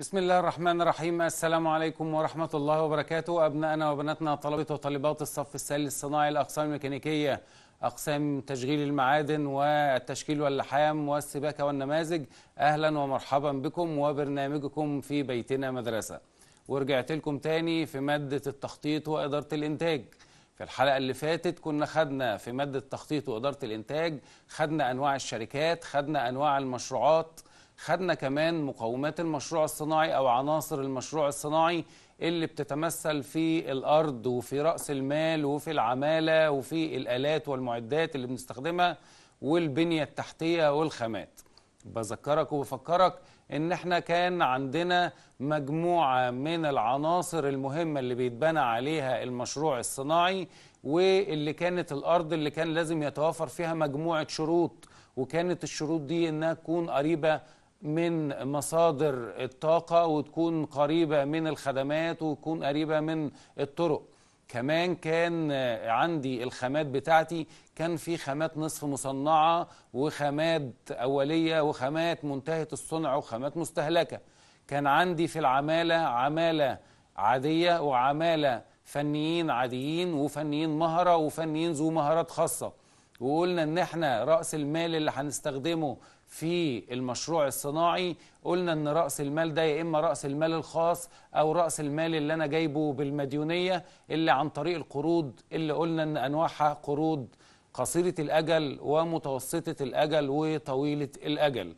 بسم الله الرحمن الرحيم السلام عليكم ورحمة الله وبركاته أبنائنا وبناتنا طلبة وطالبات الصف الثالث الصناعي الأقسام الميكانيكية أقسام تشغيل المعادن والتشكيل واللحام والسباكة والنماذج أهلا ومرحبا بكم وبرنامجكم في بيتنا مدرسة ورجعت لكم تاني في مادة التخطيط وإدارة الإنتاج في الحلقة اللي فاتت كنا خدنا في مادة التخطيط وإدارة الإنتاج خدنا أنواع الشركات خدنا أنواع المشروعات خدنا كمان مقومات المشروع الصناعي أو عناصر المشروع الصناعي اللي بتتمثل في الأرض وفي رأس المال وفي العمالة وفي الآلات والمعدات اللي بنستخدمها والبنية التحتية والخامات بذكرك وبفكرك ان احنا كان عندنا مجموعة من العناصر المهمة اللي بيتبنى عليها المشروع الصناعي واللي كانت الارض اللي كان لازم يتوافر فيها مجموعة شروط وكانت الشروط دي انها تكون قريبة من مصادر الطاقة وتكون قريبة من الخدمات وتكون قريبة من الطرق كمان كان عندي الخامات بتاعتي كان في خامات نصف مصنعة وخامات أولية وخامات منتهية الصنع وخامات مستهلكة كان عندي في العمالة عمالة عادية وعمالة فنيين عاديين وفنيين مهرة وفنيين ذو مهارات خاصة وقلنا ان احنا رأس المال اللي هنستخدمه في المشروع الصناعي قلنا ان راس المال ده يا اما راس المال الخاص او راس المال اللي انا جايبه بالمديونيه اللي عن طريق القروض اللي قلنا ان انواعها قروض قصيره الاجل ومتوسطه الاجل وطويله الاجل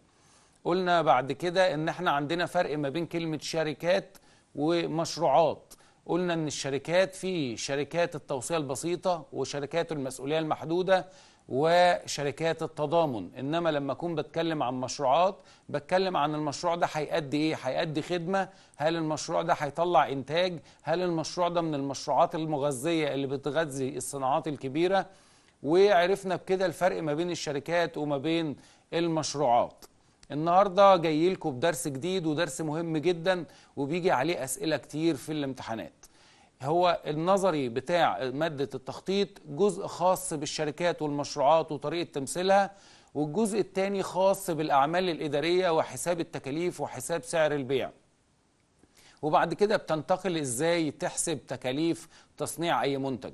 قلنا بعد كده ان احنا عندنا فرق ما بين كلمه شركات ومشروعات قلنا ان الشركات في شركات التوصيه البسيطه وشركات المسؤوليه المحدوده وشركات التضامن انما لما اكون بتكلم عن مشروعات بتكلم عن المشروع ده هيأدي ايه هيأدي خدمه هل المشروع ده هيطلع انتاج هل المشروع ده من المشروعات المغذيه اللي بتغذي الصناعات الكبيره وعرفنا بكده الفرق ما بين الشركات وما بين المشروعات النهارده جاي لكم بدرس جديد ودرس مهم جدا وبيجي عليه اسئله كتير في الامتحانات هو النظري بتاع مادة التخطيط جزء خاص بالشركات والمشروعات وطريقة تمثيلها والجزء الثاني خاص بالأعمال الإدارية وحساب التكاليف وحساب سعر البيع وبعد كده بتنتقل إزاي تحسب تكاليف تصنيع أي منتج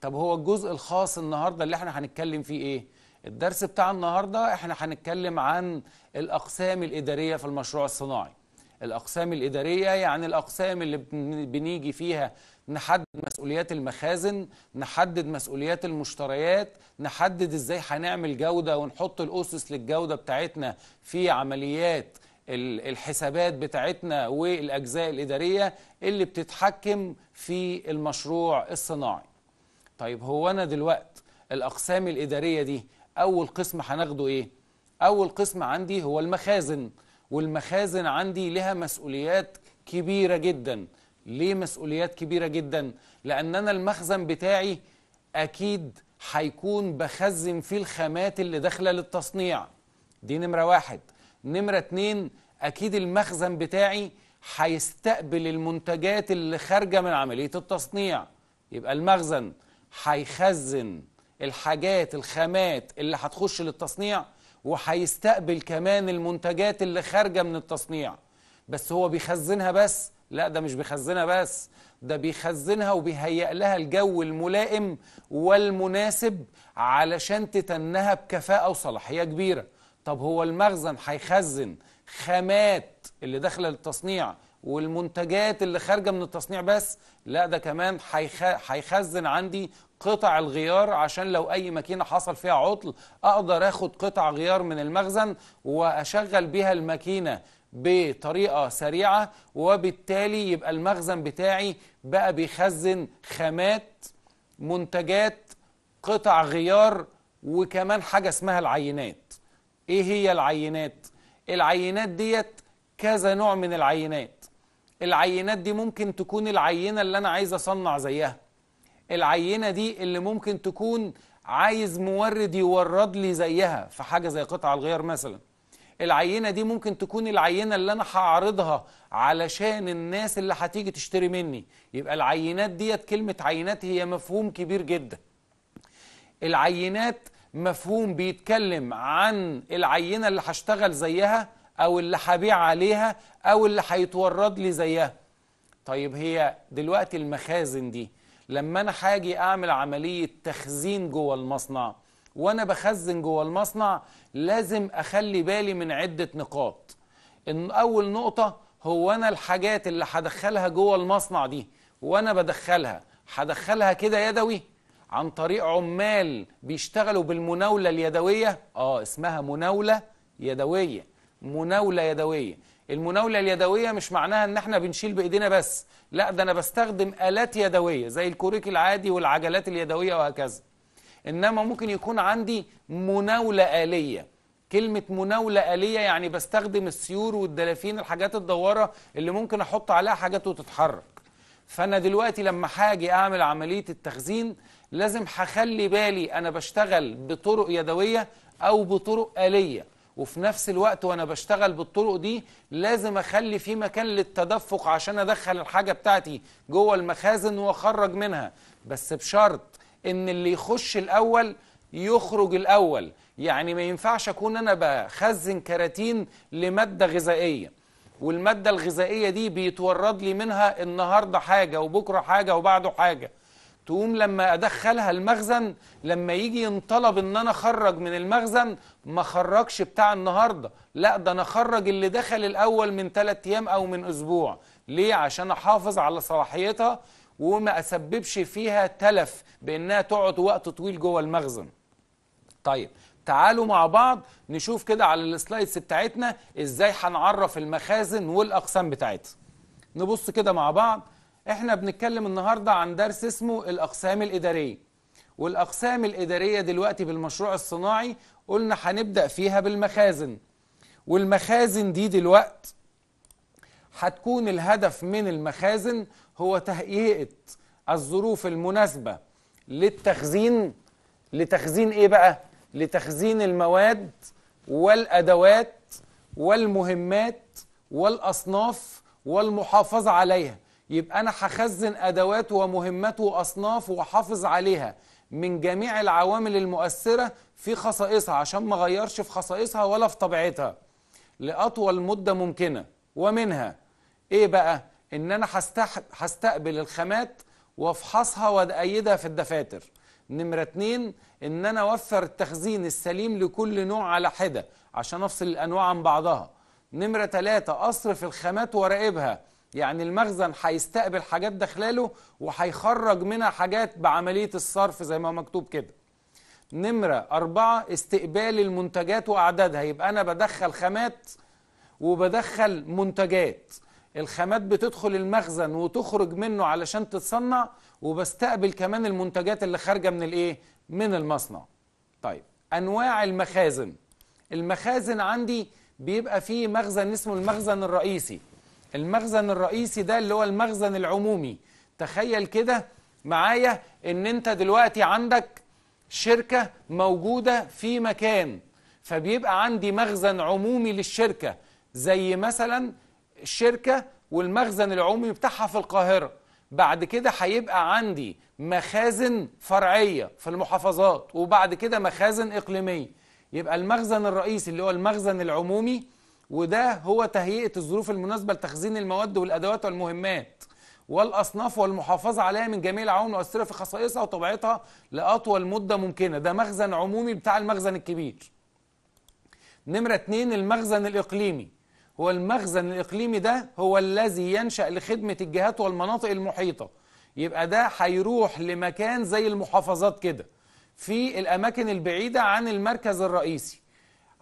طب هو الجزء الخاص النهاردة اللي احنا هنتكلم فيه إيه؟ الدرس بتاع النهاردة احنا هنتكلم عن الأقسام الإدارية في المشروع الصناعي الأقسام الإدارية يعني الأقسام اللي بنيجي فيها نحدد مسؤوليات المخازن نحدد مسؤوليات المشتريات نحدد إزاي هنعمل جودة ونحط الأسس للجودة بتاعتنا في عمليات الحسابات بتاعتنا والأجزاء الإدارية اللي بتتحكم في المشروع الصناعي طيب هو أنا دلوقتي الأقسام الإدارية دي أول قسم هناخده إيه؟ أول قسم عندي هو المخازن والمخازن عندي لها مسؤوليات كبيرة جدا ليه مسؤوليات كبيرة جدا؟ لأن أنا المخزن بتاعي أكيد هيكون بخزن فيه الخامات اللي داخلة للتصنيع دي نمرة واحد نمرة اتنين أكيد المخزن بتاعي هيستقبل المنتجات اللي خارجة من عملية التصنيع يبقى المخزن هيخزن الحاجات الخامات اللي هتخش للتصنيع وهيستقبل كمان المنتجات اللي خارجة من التصنيع بس هو بيخزنها بس لا ده مش بيخزنها بس ده بيخزنها وبيهيئ لها الجو الملائم والمناسب علشان تتنها بكفاءة وصلاحية كبيرة طب هو المخزن هيخزن خامات اللي داخله للتصنيع والمنتجات اللي خارجه من التصنيع بس لا ده كمان هيخزن عندي قطع الغيار عشان لو اي ماكينه حصل فيها عطل اقدر اخد قطع غيار من المخزن واشغل بها الماكينه بطريقه سريعه وبالتالي يبقى المخزن بتاعي بقى بيخزن خامات منتجات قطع غيار وكمان حاجه اسمها العينات ايه هي العينات العينات ديت كذا نوع من العينات العينات دي ممكن تكون العينه اللي انا عايز اصنع زيها العينة دي اللي ممكن تكون عايز مورد يورد لي زيها في حاجة زي قطع الغيار مثلا العينة دي ممكن تكون العينة اللي أنا هعرضها علشان الناس اللي هتيجي تشتري مني يبقى العينات ديت كلمة عينات هي مفهوم كبير جدا العينات مفهوم بيتكلم عن العينة اللي هشتغل زيها أو اللي هبيع عليها أو اللي هيتورد لي زيها طيب هي دلوقتي المخازن دي لما انا هاجي اعمل عمليه تخزين جوه المصنع وانا بخزن جوه المصنع لازم اخلي بالي من عده نقاط ان اول نقطه هو انا الحاجات اللي هدخلها جوه المصنع دي وانا بدخلها هدخلها كده يدوي عن طريق عمال بيشتغلوا بالمناوله اليدويه اه اسمها مناوله يدويه مناوله يدويه المناولة اليدوية مش معناها ان احنا بنشيل بايدينا بس لا ده انا بستخدم آلات يدوية زي الكوريك العادي والعجلات اليدوية وهكذا انما ممكن يكون عندي مناولة آلية كلمة مناولة آلية يعني بستخدم السيور والدلافين الحاجات الدوارة اللي ممكن احط عليها حاجات وتتحرك فانا دلوقتي لما هاجي اعمل عملية التخزين لازم هخلي بالي انا بشتغل بطرق يدوية او بطرق آلية وفي نفس الوقت وانا بشتغل بالطرق دي لازم اخلي في مكان للتدفق عشان ادخل الحاجه بتاعتي جوه المخازن واخرج منها بس بشرط ان اللي يخش الاول يخرج الاول يعني ما ينفعش اكون انا بخزن كراتين لماده غذائيه والماده الغذائيه دي بيتورد لي منها النهارده حاجه وبكره حاجه وبعده حاجه تقوم لما ادخلها المخزن لما يجي ينطلب ان انا اخرج من المخزن ما خرجش بتاع النهارده لا ده انا اخرج اللي دخل الاول من ثلاث ايام او من اسبوع ليه عشان احافظ على صلاحيتها وما اسببش فيها تلف بانها تقعد وقت طويل جوه المخزن طيب تعالوا مع بعض نشوف كده على السلايدز بتاعتنا ازاي هنعرف المخازن والاقسام بتاعتها نبص كده مع بعض احنا بنتكلم النهاردة عن درس اسمه الأقسام الإدارية والأقسام الإدارية دلوقتي بالمشروع الصناعي قلنا هنبدأ فيها بالمخازن والمخازن دي دلوقت هتكون الهدف من المخازن هو تهيئة الظروف المناسبة للتخزين لتخزين ايه بقى؟ لتخزين المواد والأدوات والمهمات والأصناف والمحافظة عليها يبقى أنا هخزن ادوات ومهمات واصناف وأحافظ عليها من جميع العوامل المؤثرة في خصائصها عشان ما اغيرش في خصائصها ولا في طبيعتها لأطول مدة ممكنة ومنها إيه بقى؟ إن أنا هستقبل الخامات وافحصها وأيدها في الدفاتر نمرة اتنين إن أنا أوفر التخزين السليم لكل نوع على حدة عشان أفصل الأنواع عن بعضها نمرة ثلاثة أصرف الخامات وراقبها يعني المخزن هيستقبل حاجات داخلاله وهيخرج منها حاجات بعملية الصرف زي ما مكتوب كده نمرة أربعة استقبال المنتجات وأعدادها يبقى أنا بدخل خامات وبدخل منتجات الخامات بتدخل المخزن وتخرج منه علشان تتصنع وبستقبل كمان المنتجات اللي خارجة من الإيه؟ من المصنع طيب أنواع المخازن المخازن عندي بيبقى فيه مخزن اسمه المخزن الرئيسي المخزن الرئيسي ده اللي هو المخزن العمومي تخيل كده معايا ان انت دلوقتي عندك شركة موجودة في مكان فبيبقى عندي مخزن عمومي للشركة زي مثلا الشركة والمخزن العمومي بتاعها في القاهرة بعد كده هيبقى عندي مخازن فرعية في المحافظات وبعد كده مخازن إقليمية يبقى المخزن الرئيسي اللي هو المخزن العمومي وده هو تهيئة الظروف المناسبة لتخزين المواد والأدوات والمهمات والأصناف والمحافظة عليها من جميع العوامل المؤثرة في خصائصها وطبيعتها لأطول مدة ممكنة ده مخزن عمومي بتاع المخزن الكبير نمرة اتنين المخزن الإقليمي هو المخزن الإقليمي ده هو الذي ينشأ لخدمة الجهات والمناطق المحيطة يبقى ده هيروح لمكان زي المحافظات كده في الأماكن البعيدة عن المركز الرئيسي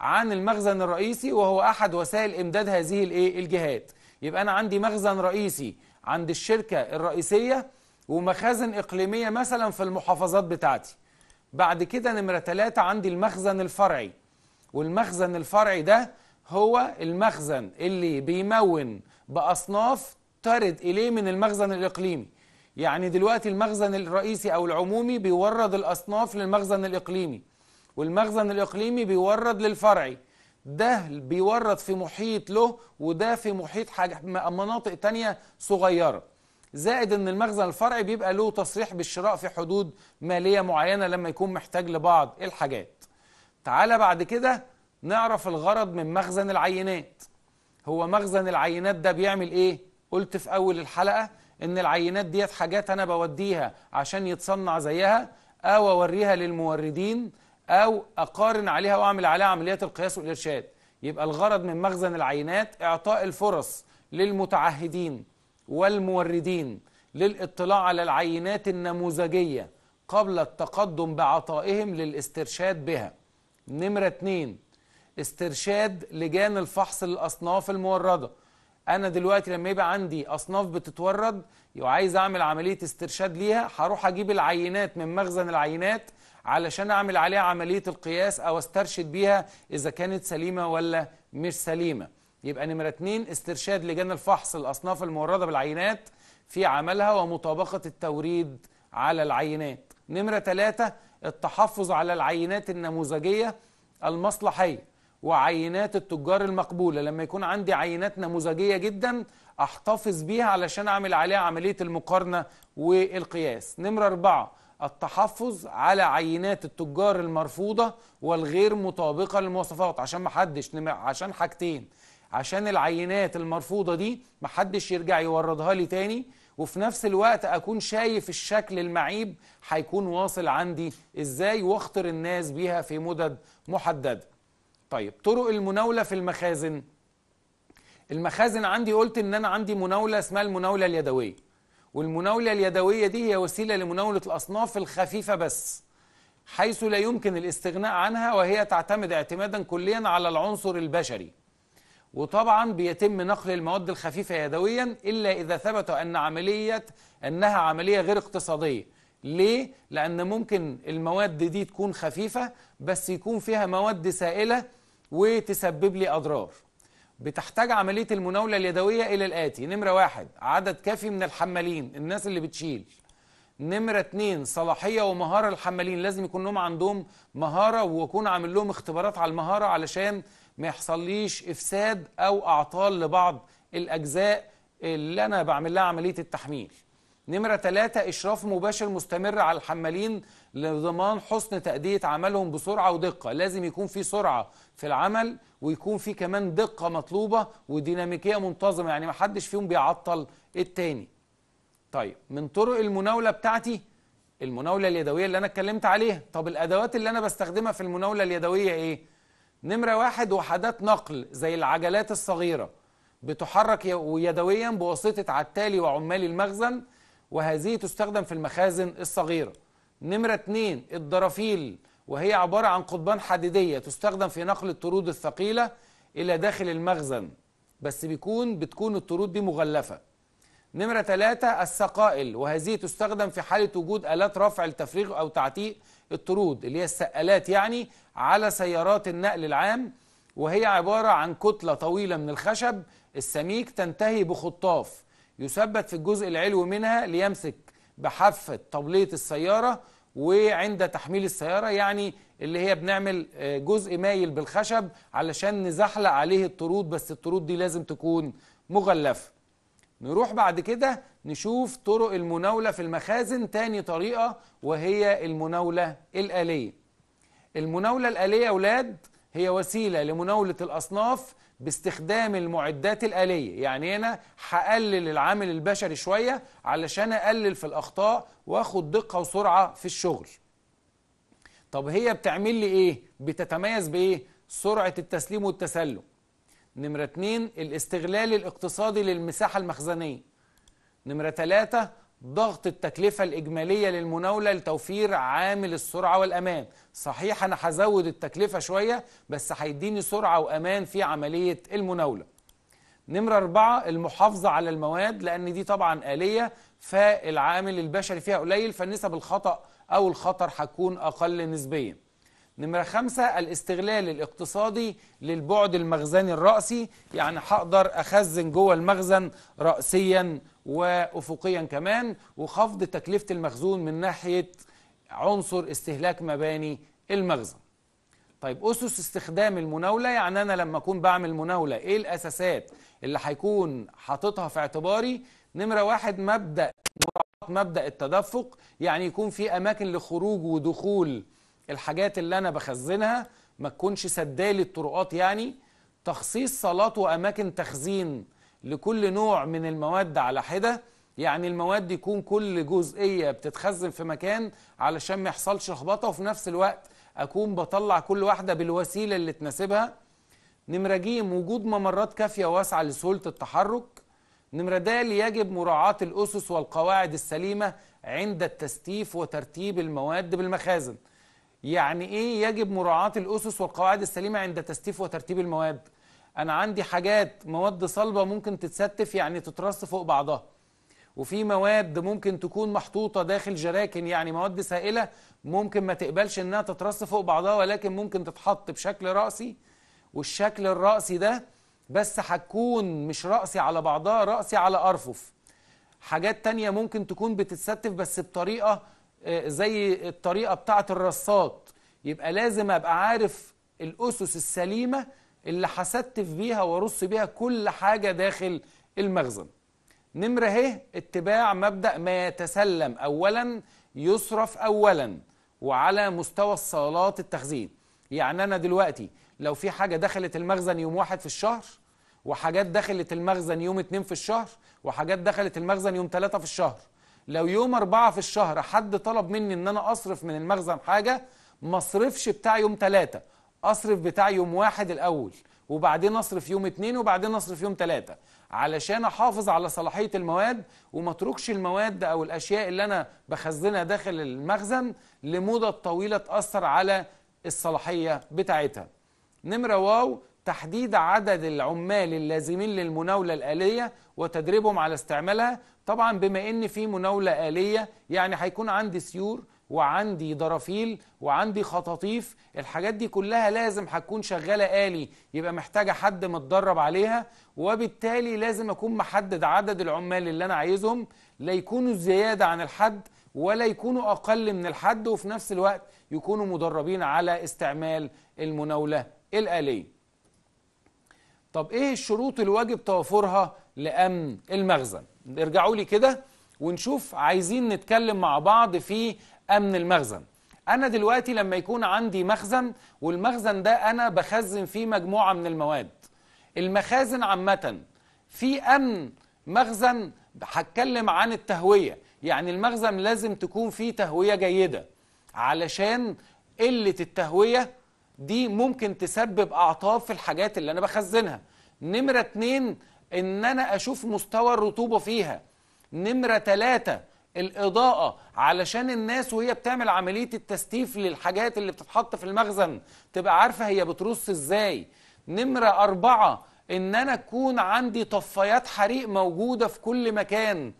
عن المخزن الرئيسي وهو أحد وسائل إمداد هذه الإيه الجهات يبقى أنا عندي مخزن رئيسي عند الشركة الرئيسية ومخازن إقليمية مثلا في المحافظات بتاعتي بعد كده نمرة ثلاثة عندي المخزن الفرعي والمخزن الفرعي ده هو المخزن اللي بيمون بأصناف ترد إليه من المخزن الإقليمي يعني دلوقتي المخزن الرئيسي أو العمومي بيورد الأصناف للمخزن الإقليمي والمخزن الإقليمي بيورد للفرعي ده بيورد في محيط له وده في محيط حاجة مناطق ثانيه صغيرة زائد ان المخزن الفرعي بيبقى له تصريح بالشراء في حدود مالية معينة لما يكون محتاج لبعض الحاجات تعالى بعد كده نعرف الغرض من مخزن العينات هو مخزن العينات ده بيعمل ايه؟ قلت في اول الحلقة ان العينات ديت حاجات انا بوديها عشان يتصنع زيها او اوريها للموردين أو أقارن عليها وأعمل عليها عمليات القياس والإرشاد يبقى الغرض من مخزن العينات إعطاء الفرص للمتعهدين والموردين للاطلاع على العينات النموذجية قبل التقدم بعطائهم للاسترشاد بها نمرة اتنين استرشاد لجان الفحص للأصناف الموردة أنا دلوقتي لما يبقى عندي أصناف بتتورد وعايز أعمل عملية استرشاد ليها هروح أجيب العينات من مخزن العينات علشان أعمل عليها عملية القياس أو استرشد بيها إذا كانت سليمة ولا مش سليمة يبقى نمرة اتنين استرشاد لجان الفحص الأصناف الموردة بالعينات في عملها ومطابقة التوريد على العينات نمرة تلاته التحفظ على العينات النموذجية المصلحية وعينات التجار المقبولة لما يكون عندي عينات نموذجية جدا أحتفظ بيها علشان أعمل عليها عملية المقارنة والقياس نمرة اربعه التحفظ على عينات التجار المرفوضه والغير مطابقه للمواصفات عشان ما حدش عشان حاجتين عشان العينات المرفوضه دي ما حدش يرجع يوردها لي تاني وفي نفس الوقت اكون شايف الشكل المعيب هيكون واصل عندي ازاي واخطر الناس بيها في مدد محدده طيب طرق المناوله في المخازن المخازن عندي قلت ان انا عندي مناوله اسمها المناوله اليدويه والمناولة اليدوية دي هي وسيلة لمناولة الأصناف الخفيفة بس حيث لا يمكن الاستغناء عنها وهي تعتمد اعتمادا كليا على العنصر البشري وطبعا بيتم نقل المواد الخفيفة يدويا إلا إذا ثبت أن عملية أنها عملية غير اقتصادية ليه؟ لأن ممكن المواد دي تكون خفيفة بس يكون فيها مواد سائلة وتسبب لي أضرار بتحتاج عملية المناولة اليدوية إلى الآتي نمرة واحد عدد كافي من الحمالين الناس اللي بتشيل نمرة اتنين صلاحية ومهارة الحمالين لازم يكون لهم عندهم مهارة ويكون عامل لهم اختبارات على المهارة علشان ما يحصليش إفساد أو أعطال لبعض الأجزاء اللي أنا بعمل لها عملية التحميل نمرة ثلاثة إشراف مباشر مستمر على الحمالين لضمان حسن تأدية عملهم بسرعة ودقة لازم يكون في سرعة في العمل ويكون في كمان دقة مطلوبة وديناميكية منتظمة يعني ما حدش فيهم بيعطل التاني طيب من طرق المناولة بتاعتي المناولة اليدوية اللي أنا اتكلمت عليها طب الأدوات اللي أنا بستخدمها في المناولة اليدوية إيه؟ نمرة واحد وحدات نقل زي العجلات الصغيرة بتحرك يدويا بواسطة عتالي وعمال المخزن وهذه تستخدم في المخازن الصغيرة نمرة اتنين الدرافيل وهي عبارة عن قضبان حديدية تستخدم في نقل الطرود الثقيلة إلى داخل المخزن بس بيكون بتكون الطرود دي مغلفة نمرة ثلاثة السقائل وهذه تستخدم في حالة وجود آلات رفع التفريغ أو تعتيق الطرود اللي هي السقالات يعني على سيارات النقل العام وهي عبارة عن كتلة طويلة من الخشب السميك تنتهي بخطاف يثبت في الجزء العلوي منها ليمسك بحافة طبلية السيارة وعند تحميل السيارة يعني اللي هي بنعمل آه، جزء مايل بالخشب علشان نزحلق عليه الطرود بس الطرود دي لازم تكون مغلفة نروح بعد كده نشوف طرق المناولة في المخازن تاني طريقة وهي المناولة الآلية المناولة الآلية أولاد هي وسيلة لمناولة الأصناف باستخدام المعدات الآلية يعني هنا هقلل العامل البشري شوية علشان أقلل في الأخطاء وأخد دقة وسرعة في الشغل طب هي بتعمل لي إيه؟ بتتميز بإيه؟ سرعة التسليم والتسلم نمرة اتنين الاستغلال الاقتصادي للمساحة المخزنية نمرة ثلاثة ضغط التكلفة الإجمالية للمناولة لتوفير عامل السرعة والأمان صحيح أنا هزود التكلفة شوية بس هيديني سرعة وأمان في عملية المناولة نمرة أربعة المحافظة على المواد لأن دي طبعا آلية فالعامل البشري فيها قليل فالنسب الخطأ أو الخطر هتكون أقل نسبياً نمرة خمسة الاستغلال الاقتصادي للبعد المخزني الرأسي يعني هقدر أخزن جوه المخزن رأسيا وأفقيا كمان وخفض تكلفة المخزون من ناحية عنصر استهلاك مباني المخزن طيب أسس استخدام المناولة يعني أنا لما أكون بعمل مناولة إيه الأساسات اللي هيكون حاططها في اعتباري نمرة واحد مبدأ مبدأ التدفق يعني يكون في أماكن لخروج ودخول الحاجات اللي انا بخزنها ما تكونش سدالي الطرقات يعني تخصيص صالات واماكن تخزين لكل نوع من المواد على حده يعني المواد يكون كل جزئيه بتتخزن في مكان علشان ما يحصلش لخبطه وفي نفس الوقت اكون بطلع كل واحده بالوسيله اللي تناسبها نمره ج وجود ممرات كافيه واسعه لسهوله التحرك نمره د يجب مراعاه الاسس والقواعد السليمه عند التستيف وترتيب المواد بالمخازن يعني ايه يجب مراعاه الاسس والقواعد السليمه عند تستيف وترتيب المواد انا عندي حاجات مواد صلبه ممكن تتستف يعني تترص فوق بعضها وفي مواد ممكن تكون محطوطه داخل جراكن يعني مواد سائله ممكن ما تقبلش انها تترص فوق بعضها ولكن ممكن تتحط بشكل راسي والشكل الراسي ده بس هتكون مش راسي على بعضها راسي على ارفف حاجات تانية ممكن تكون بتتستف بس بطريقه آه، زي الطريقه بتاعه الرصاد يبقى لازم ابقى عارف الاسس السليمه اللي هستف بيها وارص بيها كل حاجه داخل المخزن نمره ايه اتباع مبدا ما يتسلم اولا يصرف اولا وعلى مستوى الصالات التخزين يعني انا دلوقتي لو في حاجه دخلت المخزن يوم واحد في الشهر وحاجات دخلت المخزن يوم اتنين في الشهر وحاجات دخلت المخزن يوم ثلاثة في الشهر لو يوم أربعة في الشهر حد طلب مني إن أنا أصرف من المخزن حاجة ما اصرفش بتاع يوم ثلاثة أصرف بتاع يوم واحد الأول وبعدين أصرف يوم اتنين وبعدين أصرف يوم ثلاثة علشان أحافظ على صلاحية المواد وما اتركش المواد أو الأشياء اللي أنا بخزنها داخل المخزن لمدة طويلة تأثر على الصلاحية بتاعتها نمرة واو تحديد عدد العمال اللازمين للمناولة الآلية وتدريبهم على استعمالها طبعا بما ان في مناوله اليه يعني هيكون عندي سيور وعندي درافيل وعندي خطاطيف الحاجات دي كلها لازم هتكون شغاله آلي يبقى محتاجه حد متدرب عليها وبالتالي لازم اكون محدد عدد العمال اللي انا عايزهم لا يكونوا زياده عن الحد ولا يكونوا اقل من الحد وفي نفس الوقت يكونوا مدربين على استعمال المناوله الآليه. طب ايه الشروط الواجب توافرها لامن المخزن؟ ارجعوا لي كده ونشوف عايزين نتكلم مع بعض في امن المخزن انا دلوقتي لما يكون عندي مخزن والمخزن ده انا بخزن فيه مجموعه من المواد المخازن عامه في امن مخزن هتكلم عن التهويه يعني المخزن لازم تكون فيه تهويه جيده علشان قله التهويه دي ممكن تسبب اعطاف في الحاجات اللي انا بخزنها نمره اتنين ان انا اشوف مستوى الرطوبه فيها نمره ثلاثة الاضاءه علشان الناس وهي بتعمل عمليه التستيف للحاجات اللي بتتحط في المخزن تبقى عارفه هي بترص ازاي نمره أربعة ان انا اكون عندي طفايات حريق موجوده في كل مكان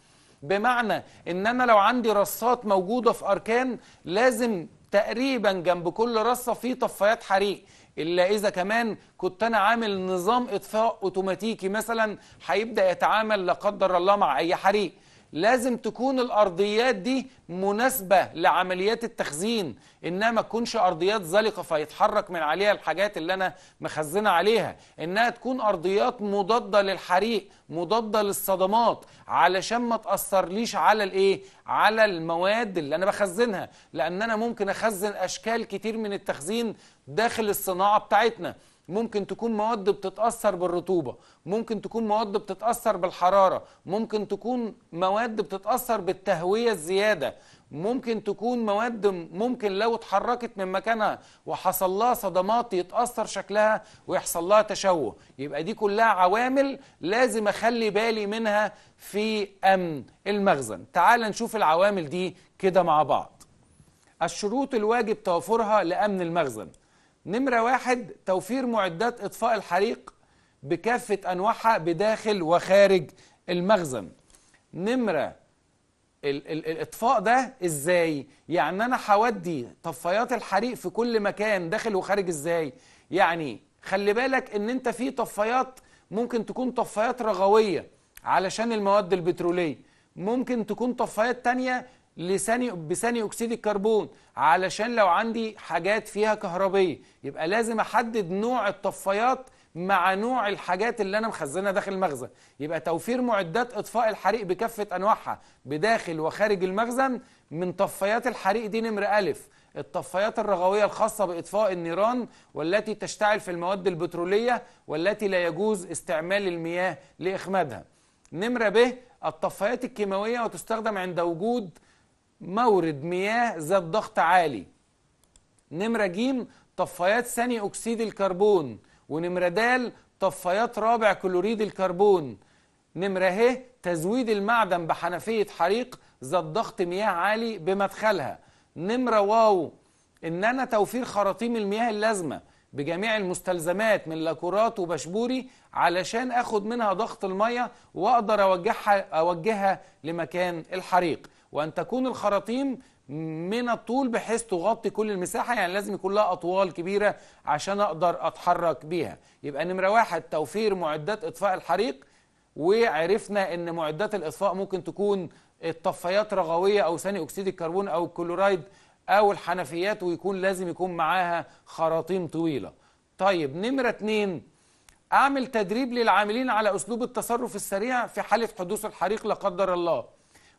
بمعنى ان انا لو عندي رصات موجوده في اركان لازم تقريبا جنب كل رصه في طفايات حريق إلا إذا كمان كنت أنا عامل نظام إطفاء أوتوماتيكي مثلا هيبدأ يتعامل لا قدر الله مع أي حريق لازم تكون الارضيات دي مناسبه لعمليات التخزين انها ما تكونش ارضيات زلقه فيتحرك من عليها الحاجات اللي انا مخزنه عليها انها تكون ارضيات مضاده للحريق مضاده للصدمات علشان ما تاثرليش على الايه على المواد اللي انا بخزنها لان انا ممكن اخزن اشكال كتير من التخزين داخل الصناعه بتاعتنا ممكن تكون مواد بتتأثر بالرطوبة ممكن تكون مواد بتتأثر بالحرارة ممكن تكون مواد بتتأثر بالتهوية الزيادة ممكن تكون مواد ممكن لو اتحركت من مكانها وحصل لها صدمات يتأثر شكلها ويحصل لها تشوه يبقى دي كلها عوامل لازم أخلي بالي منها في أمن المخزن تعال نشوف العوامل دي كده مع بعض الشروط الواجب توفرها لأمن المخزن نمرة واحد توفير معدات إطفاء الحريق بكافة أنواعها بداخل وخارج المخزن نمرة الإطفاء ده إزاي؟ يعني أنا هودي طفايات الحريق في كل مكان داخل وخارج إزاي؟ يعني خلي بالك إن أنت في طفايات ممكن تكون طفايات رغوية علشان المواد البترولية ممكن تكون طفايات تانية لثاني بثاني اكسيد الكربون علشان لو عندي حاجات فيها كهربيه يبقى لازم احدد نوع الطفايات مع نوع الحاجات اللي انا مخزنها داخل المخزن يبقى توفير معدات اطفاء الحريق بكافه انواعها بداخل وخارج المخزن من طفايات الحريق دي نمره الف الطفايات الرغويه الخاصه باطفاء النيران والتي تشتعل في المواد البتروليه والتي لا يجوز استعمال المياه لاخمادها نمره ب الطفايات الكيماويه وتستخدم عند وجود مورد مياه ذات ضغط عالي نمرة ج طفايات ثاني أكسيد الكربون ونمرة د طفايات رابع كلوريد الكربون نمرة ه تزويد المعدن بحنفية حريق ذات ضغط مياه عالي بمدخلها نمرة واو إن أنا توفير خراطيم المياه اللازمة بجميع المستلزمات من لاكورات وبشبوري علشان اخد منها ضغط الميه واقدر اوجهها اوجهها لمكان الحريق وأن تكون الخراطيم من الطول بحيث تغطي كل المساحة يعني لازم يكون لها أطوال كبيرة عشان أقدر أتحرك بيها يبقى نمرة واحد توفير معدات إطفاء الحريق وعرفنا أن معدات الإطفاء ممكن تكون الطفايات رغوية أو ثاني أكسيد الكربون أو الكلورايد أو الحنفيات ويكون لازم يكون معاها خراطيم طويلة طيب نمرة اتنين أعمل تدريب للعاملين على أسلوب التصرف السريع في حالة حدوث الحريق لا قدر الله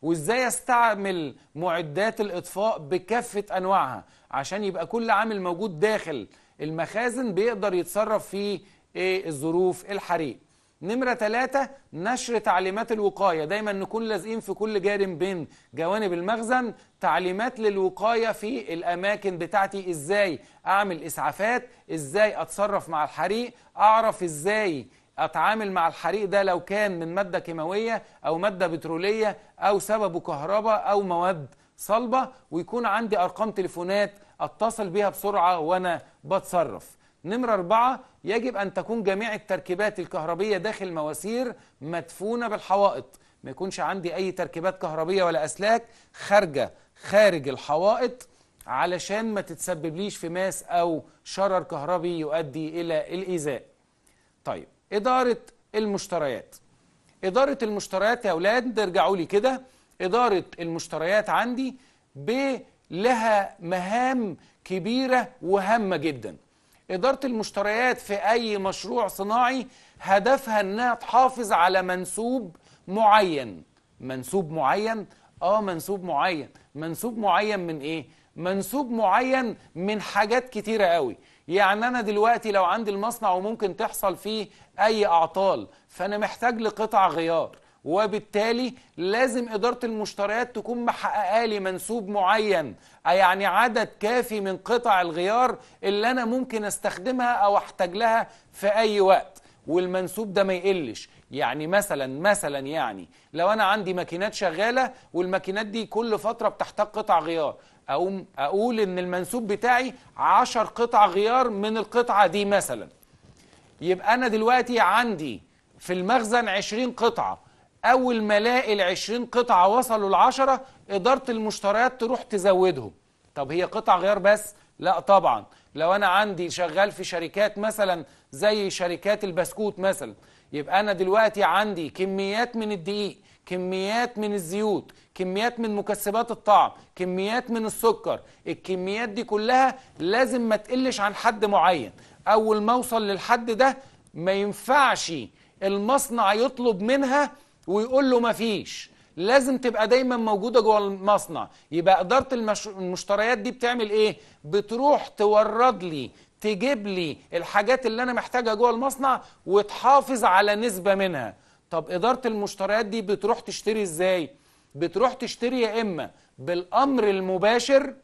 وازاي استعمل معدات الاطفاء بكافه انواعها عشان يبقى كل عامل موجود داخل المخازن بيقدر يتصرف في ايه الظروف الحريق نمرة ثلاثة نشر تعليمات الوقاية دايما نكون لازقين في كل جارم بين جوانب المخزن تعليمات للوقاية في الأماكن بتاعتي إزاي أعمل إسعافات إزاي أتصرف مع الحريق أعرف إزاي اتعامل مع الحريق ده لو كان من ماده كيماويه او ماده بتروليه او سببه كهرباء او مواد صلبه ويكون عندي ارقام تليفونات اتصل بيها بسرعه وانا بتصرف نمرة أربعة يجب أن تكون جميع التركيبات الكهربية داخل المواسير مدفونة بالحوائط ما يكونش عندي أي تركيبات كهربية ولا أسلاك خارجة خارج الحوائط علشان ما تتسببليش في ماس أو شرر كهربي يؤدي إلى الإيذاء طيب إدارة المشتريات إدارة المشتريات يا أولاد ارجعوا لي كده إدارة المشتريات عندي لها مهام كبيرة وهامة جدا إدارة المشتريات في أي مشروع صناعي هدفها أنها تحافظ على منسوب معين منسوب معين؟ آه منسوب معين منسوب معين من إيه؟ منسوب معين من حاجات كتيرة قوي يعني أنا دلوقتي لو عندي المصنع وممكن تحصل فيه أي أعطال فأنا محتاج لقطع غيار وبالتالي لازم إدارة المشتريات تكون محققة لي منسوب معين يعني عدد كافي من قطع الغيار اللي أنا ممكن أستخدمها أو أحتاج لها في أي وقت والمنسوب ده ما يقلش يعني مثلا مثلا يعني لو انا عندي ماكينات شغاله والماكينات دي كل فتره بتحتاج قطع غيار أقوم أقول إن المنسوب بتاعي 10 قطع غيار من القطعة دي مثلا يبقى أنا دلوقتي عندي في المخزن 20 قطعة أول ما ألاقي ال 20 قطعة وصلوا ل 10 إدارة المشتريات تروح تزودهم طب هي قطع غيار بس؟ لا طبعا لو أنا عندي شغال في شركات مثلا زي شركات البسكوت مثلا يبقى أنا دلوقتي عندي كميات من الدقيق كميات من الزيوت كميات من مكسبات الطعم كميات من السكر الكميات دي كلها لازم ما تقلش عن حد معين اول ما اوصل للحد ده ما ينفعش المصنع يطلب منها ويقول له ما فيش لازم تبقى دايما موجودة جوه المصنع يبقى إدارة المش... المشتريات دي بتعمل إيه؟ بتروح تورد لي تجيب لي الحاجات اللي أنا محتاجها جوه المصنع وتحافظ على نسبة منها طب إدارة المشتريات دي بتروح تشتري إزاي؟ بتروح تشتري يا اما بالامر المباشر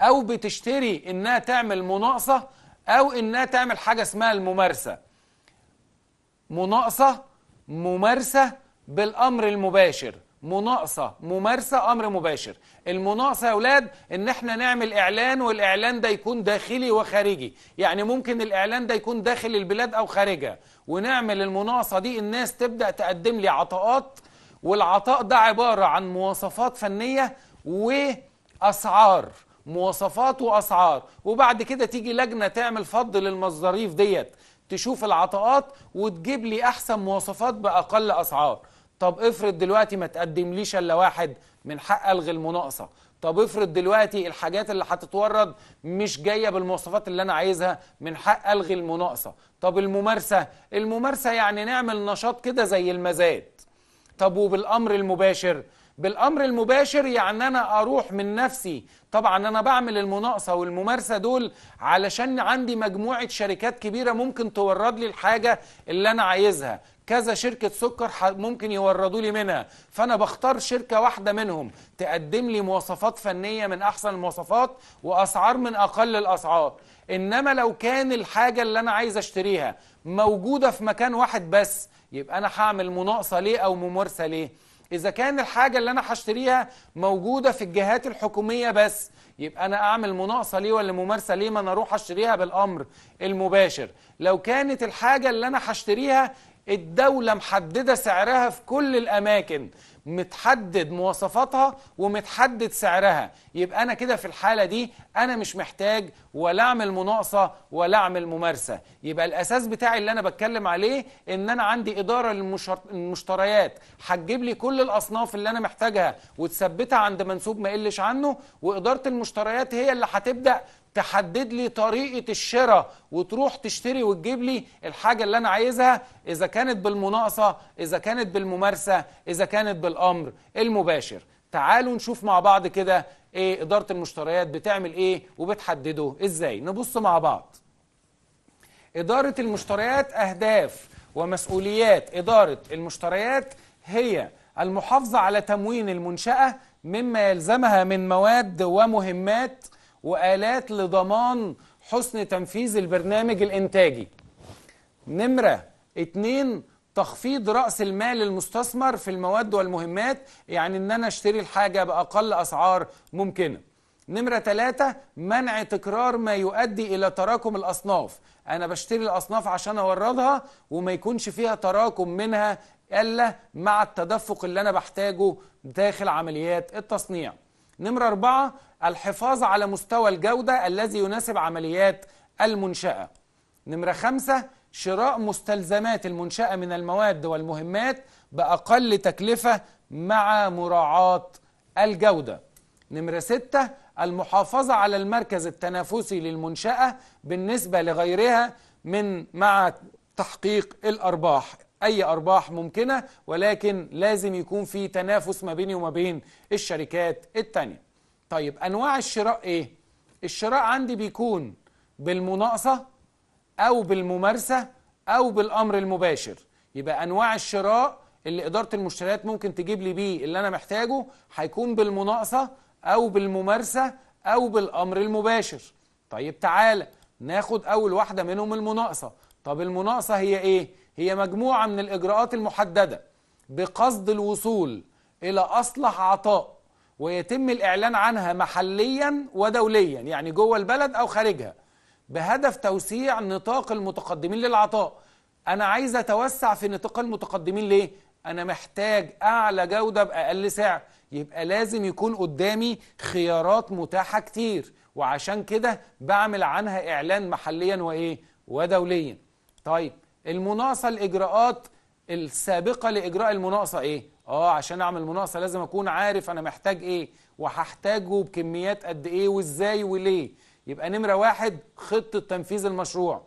او بتشتري انها تعمل مناقصه او انها تعمل حاجه اسمها الممارسه مناقصه ممارسه بالامر المباشر مناقصة ممارسة أمر مباشر المناقصة يا أولاد إن إحنا نعمل إعلان والإعلان ده يكون داخلي وخارجي يعني ممكن الإعلان ده يكون داخل البلاد أو خارجها ونعمل المناقصة دي الناس تبدأ تقدم لي عطاءات والعطاء ده عبارة عن مواصفات فنية وأسعار مواصفات وأسعار وبعد كده تيجي لجنة تعمل فض للمظاريف ديت تشوف العطاءات وتجيب لي أحسن مواصفات بأقل أسعار طب افرض دلوقتي ما تقدم ليش الا واحد من حق الغي المناقصه طب افرض دلوقتي الحاجات اللي هتتورد مش جايه بالمواصفات اللي انا عايزها من حق الغي المناقصه طب الممارسه الممارسه يعني نعمل نشاط كده زي المزاد طب وبالامر المباشر بالامر المباشر يعني انا اروح من نفسي طبعا انا بعمل المناقصه والممارسه دول علشان عندي مجموعه شركات كبيره ممكن تورد لي الحاجه اللي انا عايزها كذا شركة سكر ممكن يوردوا لي منها فأنا بختار شركة واحدة منهم تقدم لي مواصفات فنية من أحسن المواصفات وأسعار من أقل الأسعار إنما لو كان الحاجة اللي أنا عايز أشتريها موجودة في مكان واحد بس يبقى انا هعمل مناقصه ليه او ممارسه ليه اذا كان الحاجه اللي انا هشتريها موجوده في الجهات الحكوميه بس يبقى انا اعمل مناقصه ليه ولا ممارسه ليه ما انا اروح اشتريها بالامر المباشر لو كانت الحاجه اللي انا هشتريها الدولة محددة سعرها في كل الأماكن متحدد مواصفاتها ومتحدد سعرها يبقى أنا كده في الحالة دي أنا مش محتاج ولا أعمل مناقصة ولا أعمل ممارسة يبقى الأساس بتاعي اللي أنا بتكلم عليه إن أنا عندي إدارة للمشتريات هتجيب لي كل الأصناف اللي أنا محتاجها وتثبتها عند منسوب ما يقلش عنه وإدارة المشتريات هي اللي هتبدأ تحدد لي طريقة الشراء وتروح تشتري وتجيب لي الحاجة اللي أنا عايزها إذا كانت بالمناقصة إذا كانت بالممارسة إذا كانت بالأمر المباشر تعالوا نشوف مع بعض كده إيه إدارة المشتريات بتعمل إيه وبتحدده إزاي نبص مع بعض إدارة المشتريات أهداف ومسؤوليات إدارة المشتريات هي المحافظة على تموين المنشأة مما يلزمها من مواد ومهمات والات لضمان حسن تنفيذ البرنامج الانتاجي نمره اتنين تخفيض راس المال المستثمر في المواد والمهمات يعني ان انا اشتري الحاجه باقل اسعار ممكنه نمرة ثلاثة منع تكرار ما يؤدي إلى تراكم الأصناف أنا بشتري الأصناف عشان أوردها وما يكونش فيها تراكم منها إلا مع التدفق اللي أنا بحتاجه داخل عمليات التصنيع نمرة أربعة الحفاظ على مستوى الجودة الذي يناسب عمليات المنشأة نمرة خمسة شراء مستلزمات المنشأة من المواد والمهمات بأقل تكلفة مع مراعاة الجودة نمرة ستة المحافظة على المركز التنافسي للمنشأة بالنسبة لغيرها من مع تحقيق الأرباح أي أرباح ممكنة ولكن لازم يكون في تنافس ما بيني وما بين الشركات الثانيه. طيب أنواع الشراء إيه؟ الشراء عندي بيكون بالمناقصة أو بالممارسة أو بالأمر المباشر يبقى أنواع الشراء اللي إدارة المشتريات ممكن تجيب لي بيه اللي أنا محتاجه هيكون بالمناقصة أو بالممارسة أو بالأمر المباشر طيب تعالى ناخد أول واحدة منهم المناقصة طب المناقصة هي إيه؟ هي مجموعة من الإجراءات المحددة بقصد الوصول إلى أصلح عطاء ويتم الإعلان عنها محليا ودوليا يعني جوه البلد أو خارجها بهدف توسيع نطاق المتقدمين للعطاء أنا عايز أتوسع في نطاق المتقدمين ليه؟ أنا محتاج أعلى جودة بأقل سعر يبقى لازم يكون قدامي خيارات متاحة كتير وعشان كده بعمل عنها إعلان محليا وإيه؟ ودوليا طيب المناقصة الإجراءات السابقة لإجراء المناقصة إيه؟ آه عشان أعمل مناقصة لازم أكون عارف أنا محتاج إيه وهحتاجه بكميات قد إيه وإزاي وليه يبقى نمرة واحد خطة تنفيذ المشروع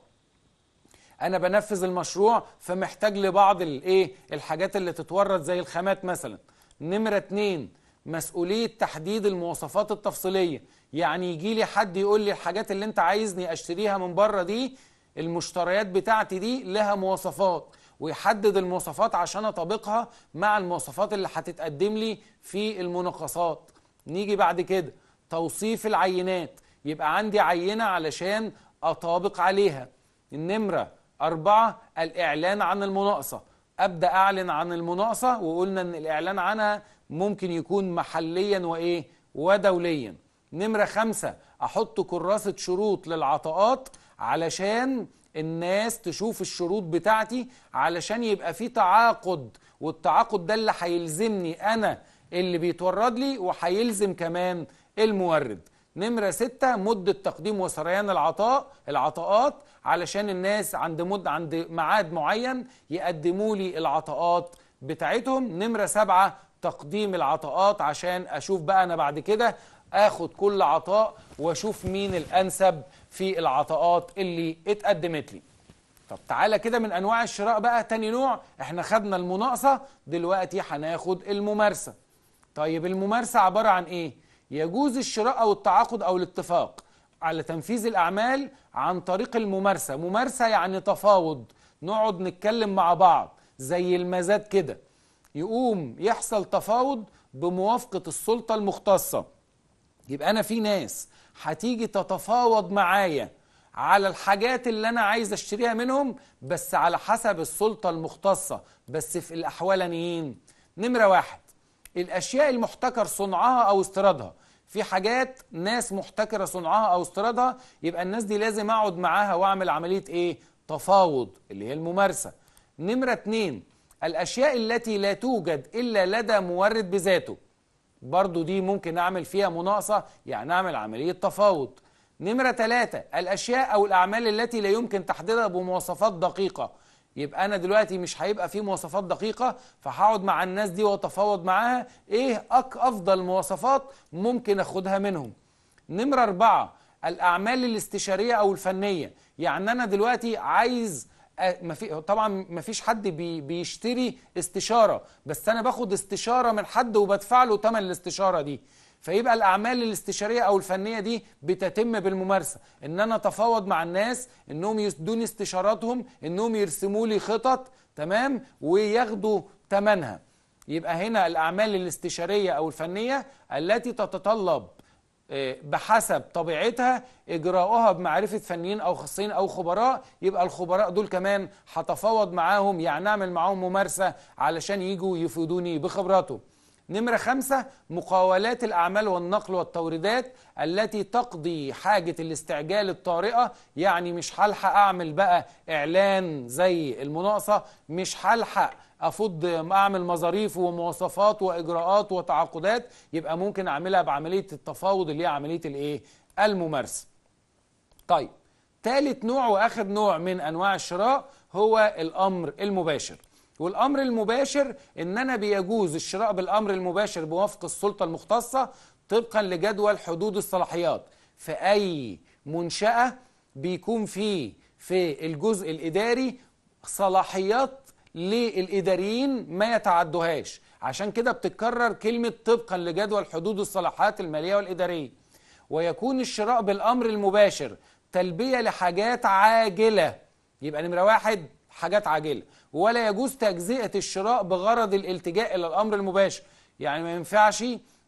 أنا بنفذ المشروع فمحتاج لبعض الإيه؟ الحاجات اللي تتورد زي الخامات مثلا نمرة اتنين مسؤولية تحديد المواصفات التفصيلية يعني يجي لي حد يقول لي الحاجات اللي انت عايزني اشتريها من بره دي المشتريات بتاعتي دي لها مواصفات ويحدد المواصفات عشان اطابقها مع المواصفات اللي هتتقدم لي في المناقصات نيجي بعد كده توصيف العينات يبقى عندي عينة علشان أطابق عليها النمرة أربعة الإعلان عن المناقصة أبدأ أعلن عن المناقصة وقلنا أن الإعلان عنها ممكن يكون محليا وإيه ودوليا نمرة خمسة أحط كراسة شروط للعطاءات علشان الناس تشوف الشروط بتاعتي علشان يبقى في تعاقد والتعاقد ده اللي هيلزمني انا اللي بيتورد لي وهيلزم كمان المورد نمرة ستة مدة تقديم وسريان العطاء العطاءات علشان الناس عند مد عند ميعاد معين يقدموا لي العطاءات بتاعتهم نمرة سبعة تقديم العطاءات عشان أشوف بقى أنا بعد كده آخد كل عطاء وأشوف مين الأنسب في العطاءات اللي اتقدمت لي طب تعالى كده من انواع الشراء بقى تاني نوع احنا خدنا المناقصه دلوقتي هناخد الممارسه طيب الممارسه عباره عن ايه يجوز الشراء او التعاقد او الاتفاق على تنفيذ الاعمال عن طريق الممارسه ممارسه يعني تفاوض نقعد نتكلم مع بعض زي المزاد كده يقوم يحصل تفاوض بموافقه السلطه المختصه يبقى انا في ناس هتيجي تتفاوض معايا على الحاجات اللي انا عايز اشتريها منهم بس على حسب السلطه المختصه بس في الاحوال انيين إيه؟ نمره واحد الاشياء المحتكر صنعها او استيرادها في حاجات ناس محتكره صنعها او استيرادها يبقى الناس دي لازم اقعد معاها واعمل عمليه ايه تفاوض اللي هي الممارسه نمره اتنين الاشياء التي لا توجد الا لدى مورد بذاته برضو دي ممكن اعمل فيها مناقصه يعني اعمل عمليه تفاوض نمره ثلاثة الاشياء او الاعمال التي لا يمكن تحديدها بمواصفات دقيقه يبقى انا دلوقتي مش هيبقى في مواصفات دقيقه فهقعد مع الناس دي واتفاوض معاها ايه أك افضل مواصفات ممكن اخدها منهم نمره أربعة الأعمال الاستشارية أو الفنية يعني أنا دلوقتي عايز آه، ما طبعا ما فيش حد بيشتري استشاره بس انا باخد استشاره من حد وبدفع له ثمن الاستشاره دي فيبقى الاعمال الاستشاريه او الفنيه دي بتتم بالممارسه ان انا اتفاوض مع الناس انهم يدوني استشاراتهم انهم يرسموا لي خطط تمام وياخدوا ثمنها يبقى هنا الاعمال الاستشاريه او الفنيه التي تتطلب بحسب طبيعتها اجراؤها بمعرفه فنيين او خاصين او خبراء يبقى الخبراء دول كمان هتفاوض معاهم يعني اعمل معاهم ممارسه علشان يجوا يفيدوني بخبراتهم نمرة خمسة مقاولات الأعمال والنقل والتوريدات التي تقضي حاجة الاستعجال الطارئة يعني مش هلحق أعمل بقى إعلان زي المناقصة مش هلحق افض اعمل مظاريف ومواصفات واجراءات وتعاقدات يبقى ممكن اعملها بعمليه التفاوض اللي هي عمليه الايه الممارسه طيب ثالث نوع واخر نوع من انواع الشراء هو الامر المباشر والامر المباشر ان انا بيجوز الشراء بالامر المباشر بوافق السلطه المختصه طبقا لجدول حدود الصلاحيات في اي منشاه بيكون فيه في الجزء الاداري صلاحيات للاداريين ما يتعدوهاش عشان كده بتتكرر كلمه طبقا لجدول حدود الصلاحيات الماليه والاداريه ويكون الشراء بالامر المباشر تلبيه لحاجات عاجله يبقى نمره واحد حاجات عاجله ولا يجوز تجزئه الشراء بغرض الالتجاء الى الامر المباشر يعني ما ينفعش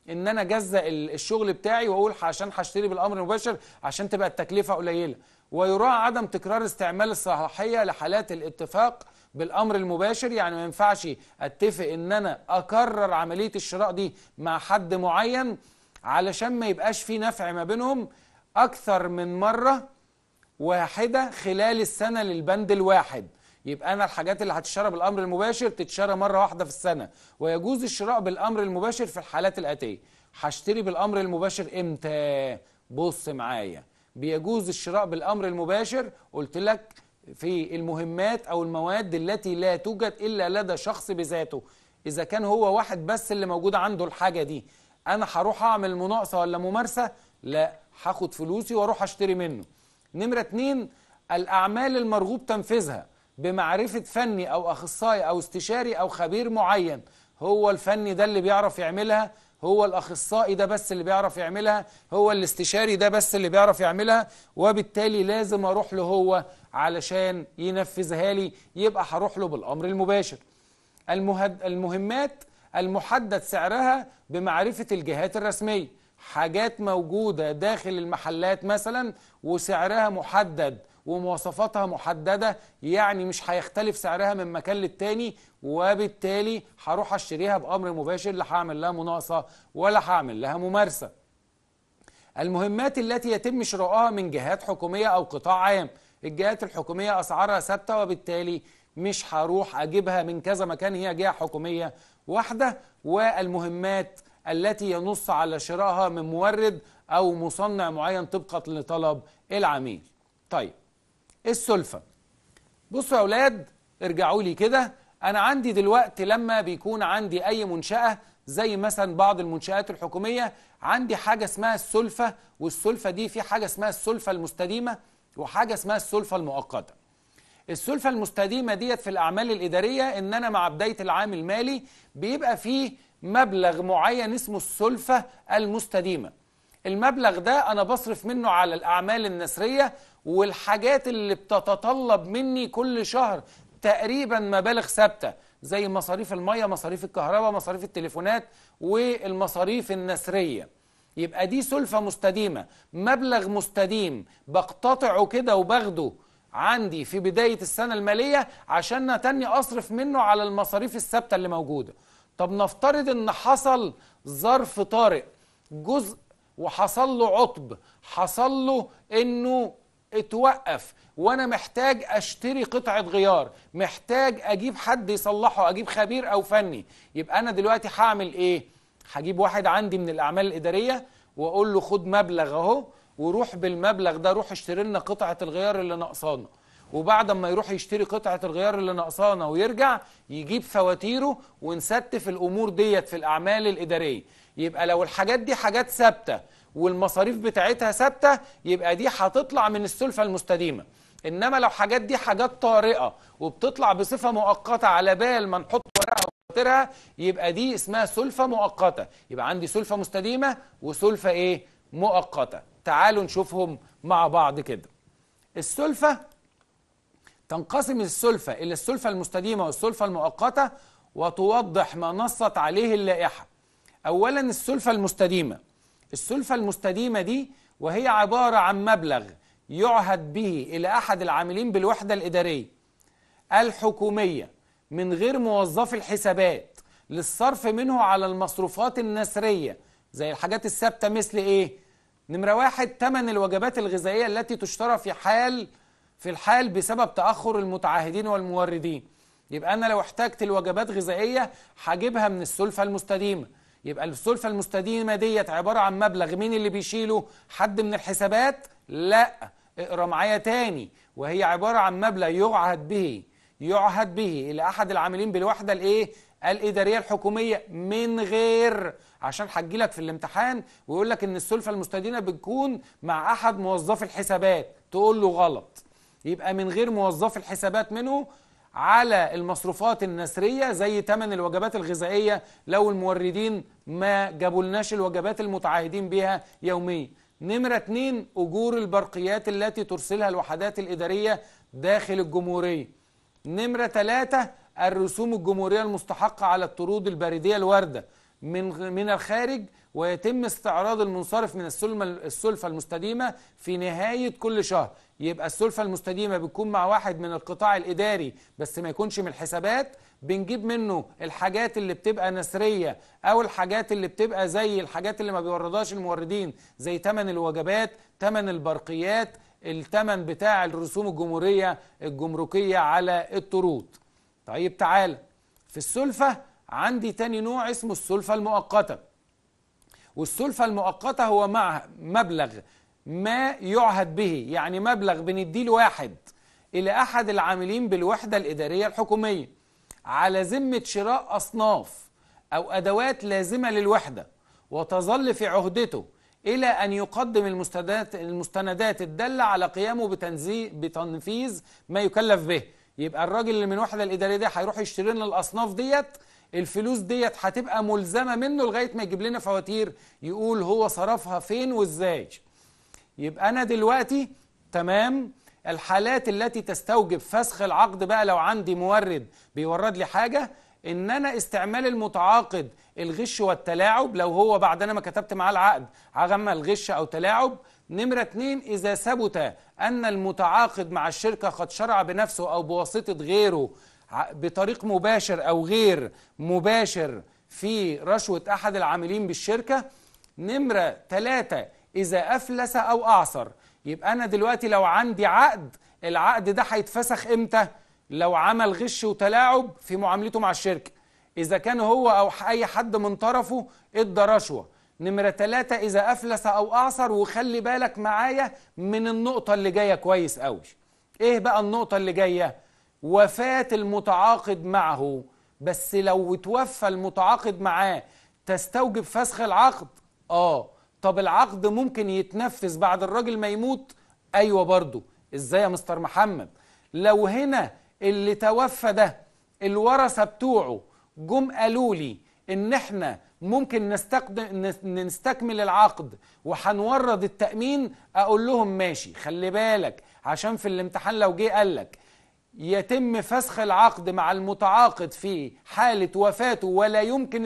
ان انا اجزأ الشغل بتاعي واقول عشان هشتري بالامر المباشر عشان تبقى التكلفه قليله ويراعى عدم تكرار استعمال الصلاحيه لحالات الاتفاق بالامر المباشر يعني ما ينفعش اتفق ان انا اكرر عمليه الشراء دي مع حد معين علشان ما يبقاش في نفع ما بينهم اكثر من مره واحده خلال السنه للبند الواحد يبقى انا الحاجات اللي هتشترى بالامر المباشر تتشرى مره واحده في السنه ويجوز الشراء بالامر المباشر في الحالات الاتيه هشتري بالامر المباشر امتى بص معايا بيجوز الشراء بالامر المباشر قلت لك في المهمات او المواد التي لا توجد الا لدى شخص بذاته اذا كان هو واحد بس اللي موجود عنده الحاجه دي انا هروح اعمل مناقصه ولا ممارسه لا هاخد فلوسي واروح اشتري منه نمره اتنين الاعمال المرغوب تنفيذها بمعرفة فني أو أخصائي أو استشاري أو خبير معين هو الفني ده اللي بيعرف يعملها هو الأخصائي ده بس اللي بيعرف يعملها هو الاستشاري ده بس اللي بيعرف يعملها وبالتالي لازم أروح له هو علشان ينفذها لي يبقى هروح له بالأمر المباشر المهد المهمات المحدد سعرها بمعرفة الجهات الرسمية حاجات موجودة داخل المحلات مثلا وسعرها محدد ومواصفاتها محدده يعني مش هيختلف سعرها من مكان للتاني وبالتالي هروح اشتريها بامر مباشر لا هعمل لها مناقصه ولا هعمل لها ممارسه. المهمات التي يتم شراؤها من جهات حكوميه او قطاع عام، الجهات الحكوميه اسعارها ثابته وبالتالي مش هروح اجيبها من كذا مكان هي جهه حكوميه واحده والمهمات التي ينص على شرائها من مورد او مصنع معين طبقا لطلب العميل. طيب السلفة بصوا يا أولاد ارجعوا لي كده أنا عندي دلوقتي لما بيكون عندي أي منشأة زي مثلا بعض المنشآت الحكومية عندي حاجة اسمها السلفة والسلفة دي في حاجة اسمها السلفة المستديمة وحاجة اسمها السلفة المؤقتة السلفة المستديمة ديت في الأعمال الإدارية إن أنا مع بداية العام المالي بيبقى فيه مبلغ معين اسمه السلفة المستديمة المبلغ ده انا بصرف منه على الاعمال النسريه والحاجات اللي بتتطلب مني كل شهر تقريبا مبالغ ثابته زي مصاريف الميه مصاريف الكهرباء مصاريف التليفونات والمصاريف النسريه يبقى دي سلفه مستديمه مبلغ مستديم بقتطعه كده وباخده عندي في بدايه السنه الماليه عشان تاني اصرف منه على المصاريف الثابته اللي موجوده طب نفترض ان حصل ظرف طارئ جزء وحصل له عطب حصل له انه اتوقف وانا محتاج اشتري قطعه غيار محتاج اجيب حد يصلحه اجيب خبير او فني يبقى انا دلوقتي هعمل ايه هجيب واحد عندي من الاعمال الاداريه واقول له خد مبلغ اهو وروح بالمبلغ ده روح اشتري لنا قطعه الغيار اللي ناقصانا وبعد ما يروح يشتري قطعه الغيار اللي ناقصانا ويرجع يجيب فواتيره ونستف الامور ديت في الاعمال الاداريه يبقى لو الحاجات دي حاجات ثابته والمصاريف بتاعتها ثابته يبقى دي هتطلع من السلفه المستديمه انما لو حاجات دي حاجات طارئه وبتطلع بصفه مؤقته على بال ما نحط ورقه وفاتيرها يبقى دي اسمها سلفه مؤقته يبقى عندي سلفه مستديمه وسلفه ايه مؤقته تعالوا نشوفهم مع بعض كده السلفه تنقسم السلفه الى السلفه المستديمه والسلفه المؤقته وتوضح ما نصت عليه اللائحه أولا السلفة المستديمة السلفة المستديمة دي وهي عبارة عن مبلغ يعهد به إلى أحد العاملين بالوحدة الإدارية الحكومية من غير موظف الحسابات للصرف منه على المصروفات النسرية زي الحاجات الثابتة مثل إيه؟ نمرة واحد تمن الوجبات الغذائية التي تشترى في حال في الحال بسبب تأخر المتعاهدين والموردين يبقى أنا لو احتجت الوجبات غذائية هجيبها من السلفة المستديمة يبقى السلفة المستديمة ديت عبارة عن مبلغ مين اللي بيشيله حد من الحسابات لا اقرا معايا تاني وهي عبارة عن مبلغ يعهد به يعهد به إلى أحد العاملين بالوحدة الإيه الإدارية الحكومية من غير عشان هتجي لك في الامتحان ويقول لك إن السلفة المستدينة بتكون مع أحد موظفي الحسابات تقول له غلط يبقى من غير موظفي الحسابات منه على المصروفات النسرية زي تمن الوجبات الغذائية لو الموردين ما جابولناش الوجبات المتعاهدين بها يوميا نمرة اتنين أجور البرقيات التي ترسلها الوحدات الإدارية داخل الجمهورية نمرة تلاتة الرسوم الجمهورية المستحقة على الطرود البريدية الواردة من من الخارج ويتم استعراض المنصرف من السلفة المستديمة في نهاية كل شهر يبقى السلفة المستديمة بتكون مع واحد من القطاع الإداري بس ما يكونش من الحسابات بنجيب منه الحاجات اللي بتبقى نسريه او الحاجات اللي بتبقى زي الحاجات اللي ما بيوردهاش الموردين زي ثمن الوجبات ثمن البرقيات الثمن بتاع الرسوم الجمهوريه الجمركيه على الطرود طيب تعال في السلفه عندي تاني نوع اسمه السلفه المؤقته والسلفه المؤقته هو مع مبلغ ما يعهد به يعني مبلغ بنديه لواحد الى احد العاملين بالوحده الاداريه الحكوميه على ذمة شراء أصناف أو أدوات لازمة للوحدة وتظل في عهدته إلى أن يقدم المستندات, المستندات الدالة على قيامه بتنفيذ ما يكلف به يبقى الراجل اللي من الوحدة الإدارية ده هيروح يشتري لنا الأصناف ديت الفلوس ديت هتبقى ملزمة منه لغاية ما يجيب لنا فواتير يقول هو صرفها فين وإزاي يبقى أنا دلوقتي تمام الحالات التي تستوجب فسخ العقد بقى لو عندي مورد بيورد لي حاجه ان انا استعمال المتعاقد الغش والتلاعب لو هو بعد انا ما كتبت معاه العقد عمل الغش او تلاعب نمرة اتنين إذا ثبت أن المتعاقد مع الشركة قد شرع بنفسه أو بواسطة غيره بطريق مباشر أو غير مباشر في رشوة أحد العاملين بالشركة نمرة ثلاثة إذا أفلس أو أعثر يبقى أنا دلوقتي لو عندي عقد العقد ده هيتفسخ إمتى؟ لو عمل غش وتلاعب في معاملته مع الشركة إذا كان هو أو أي حد من طرفه ادى رشوة نمرة ثلاثة إذا أفلس أو أعصر وخلي بالك معايا من النقطة اللي جاية كويس قوي إيه بقى النقطة اللي جاية؟ وفاة المتعاقد معه بس لو توفى المتعاقد معاه تستوجب فسخ العقد؟ آه طب العقد ممكن يتنفذ بعد الراجل ما يموت ايوه برضه ازاي يا مستر محمد لو هنا اللي توفى ده الورثه بتوعه جم قالوا لي ان احنا ممكن نستقدم نستكمل العقد وهنورد التامين اقول لهم ماشي خلي بالك عشان في الامتحان لو جه قال لك يتم فسخ العقد مع المتعاقد في حاله وفاته ولا يمكن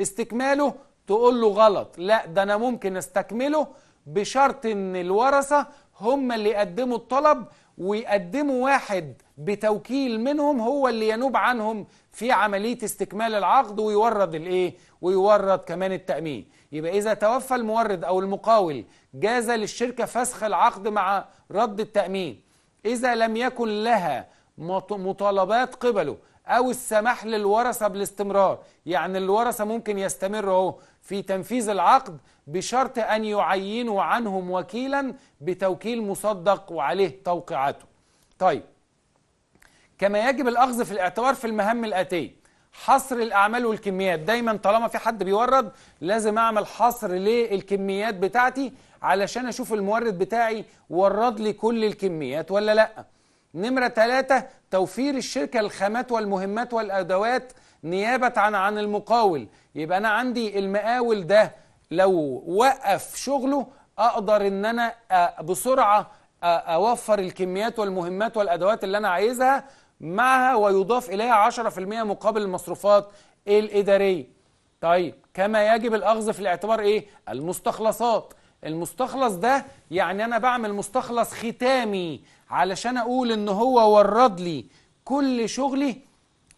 استكماله تقول له غلط لا ده انا ممكن استكمله بشرط ان الورثه هم اللي يقدموا الطلب ويقدموا واحد بتوكيل منهم هو اللي ينوب عنهم في عمليه استكمال العقد ويورد الايه ويورد كمان التامين يبقى اذا توفى المورد او المقاول جاز للشركه فسخ العقد مع رد التامين اذا لم يكن لها مطالبات قبله او السماح للورثه بالاستمرار يعني الورثه ممكن يستمروا اهو في تنفيذ العقد بشرط ان يعينوا عنهم وكيلا بتوكيل مصدق وعليه توقيعاته طيب كما يجب الاخذ في الاعتبار في المهام الاتيه حصر الاعمال والكميات دايما طالما في حد بيورد لازم اعمل حصر للكميات بتاعتي علشان اشوف المورد بتاعي ورد لي كل الكميات ولا لا نمرة ثلاثة توفير الشركة الخامات والمهمات والأدوات نيابة عن عن المقاول يبقى أنا عندي المقاول ده لو وقف شغله أقدر إن أنا آه، بسرعة آه، أوفر الكميات والمهمات والأدوات اللي أنا عايزها معها ويضاف إليها 10% مقابل المصروفات الإدارية طيب كما يجب الأخذ في الاعتبار إيه؟ المستخلصات المستخلص ده يعني أنا بعمل مستخلص ختامي علشان اقول ان هو ورد لي كل شغلي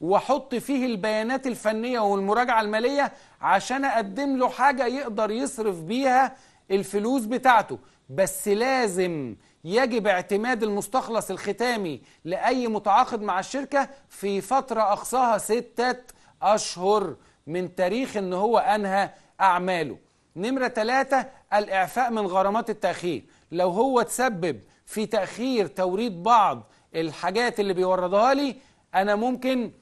واحط فيه البيانات الفنيه والمراجعه الماليه عشان اقدم له حاجه يقدر يصرف بيها الفلوس بتاعته بس لازم يجب اعتماد المستخلص الختامي لاي متعاقد مع الشركه في فتره اقصاها سته اشهر من تاريخ ان هو انهى اعماله نمره ثلاثة الاعفاء من غرامات التاخير لو هو تسبب في تأخير توريد بعض الحاجات اللي بيوردها لي أنا ممكن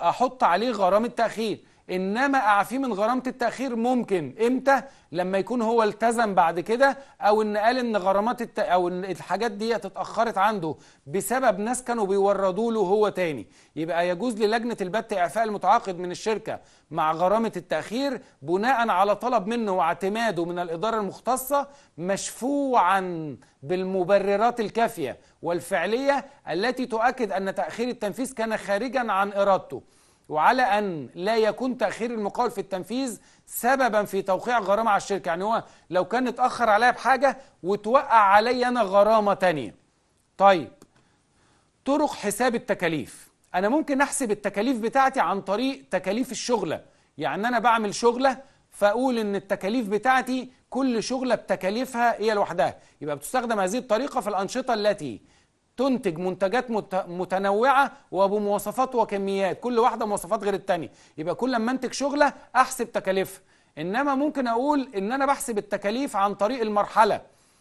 أحط عليه غرامة تأخير انما اعفيه من غرامه التاخير ممكن امتى لما يكون هو التزم بعد كده او ان قال ان غرامات الت... او ان الحاجات دي اتاخرت عنده بسبب ناس كانوا بيوردوا له هو تاني يبقى يجوز للجنه البت اعفاء المتعاقد من الشركه مع غرامه التاخير بناء على طلب منه واعتماده من الاداره المختصه مشفوعا بالمبررات الكافيه والفعليه التي تؤكد ان تاخير التنفيذ كان خارجا عن ارادته وعلى أن لا يكون تأخير المقاول في التنفيذ سببا في توقيع غرامة على الشركة يعني هو لو كان اتأخر عليا بحاجة وتوقع عليا أنا غرامة تانية طيب طرق حساب التكاليف أنا ممكن أحسب التكاليف بتاعتي عن طريق تكاليف الشغلة يعني أنا بعمل شغلة فأقول إن التكاليف بتاعتي كل شغلة بتكاليفها هي لوحدها يبقى بتستخدم هذه الطريقة في الأنشطة التي تنتج منتجات متنوعة وبمواصفات وكميات كل واحدة مواصفات غير التانية يبقى كل ما انتج شغلة أحسب تكاليفها إنما ممكن أقول إن أنا بحسب التكاليف عن طريق المرحلة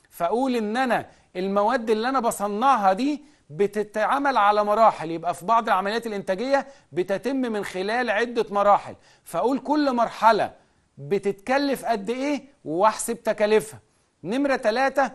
فأقول إن أنا المواد اللي أنا بصنعها دي بتتعمل على مراحل يبقى في بعض العمليات الإنتاجية بتتم من خلال عدة مراحل فأقول كل مرحلة بتتكلف قد إيه وأحسب تكاليفها نمرة ثلاثة